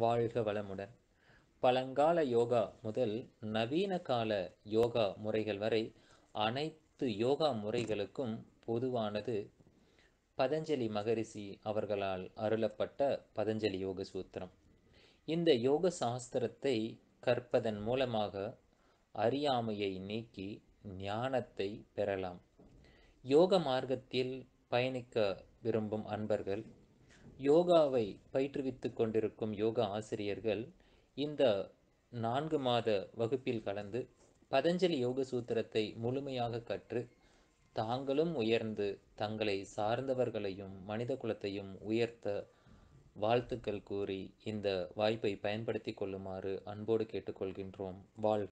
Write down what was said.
வாழ்க வளமுடன் பழங்கால யோகா முதல் நவீன கால யோகா முறைகள் வரை அனைத்து யோகா முறைகளுக்கும் பொதுவானது பதஞ்சலி மகரிஷி அவர்களால் அருளப்பட்ட பதஞ்சலி யோக சூத்திரம் இந்த யோக சாஸ்திரத்தை கற்பதன் மூலமாக அறியாமையை நீக்கி ஞானத்தை பெறலாம் யோக மார்க்கத்தில் பயணிக்க விரும்பும் அன்பர்கள் யோகாவை பயிற்றுவித்து கொண்டிருக்கும் யோகா ஆசிரியர்கள் இந்த நான்கு மாத வகுப்பில் கலந்து பதஞ்சலி யோக சூத்திரத்தை முழுமையாக கற்று தாங்களும் உயர்ந்து தங்களை சார்ந்தவர்களையும் மனித குலத்தையும் உயர்த்த வாழ்த்துக்கள் கூறி இந்த வாய்ப்பை பயன்படுத்தி கொள்ளுமாறு அன்போடு கேட்டுக்கொள்கின்றோம் வாழ்